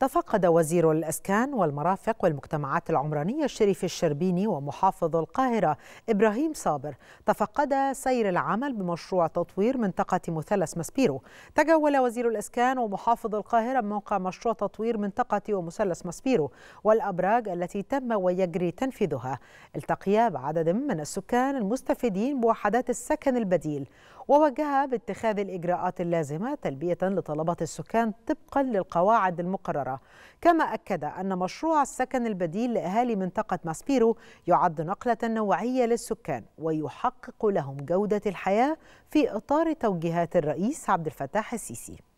تفقد وزير الاسكان والمرافق والمجتمعات العمرانيه الشريف الشربيني ومحافظ القاهره ابراهيم صابر تفقد سير العمل بمشروع تطوير منطقه مثلث ماسبيرو تجول وزير الاسكان ومحافظ القاهره موقع مشروع تطوير منطقه ومثلث ماسبيرو والابراج التي تم ويجري تنفيذها التقيا بعدد من السكان المستفيدين بوحدات السكن البديل ووجهها باتخاذ الإجراءات اللازمة تلبية لطلبات السكان طبقا للقواعد المقررة كما أكد أن مشروع السكن البديل لأهالي منطقة ماسبيرو يعد نقلة نوعية للسكان ويحقق لهم جودة الحياة في إطار توجيهات الرئيس عبد الفتاح السيسي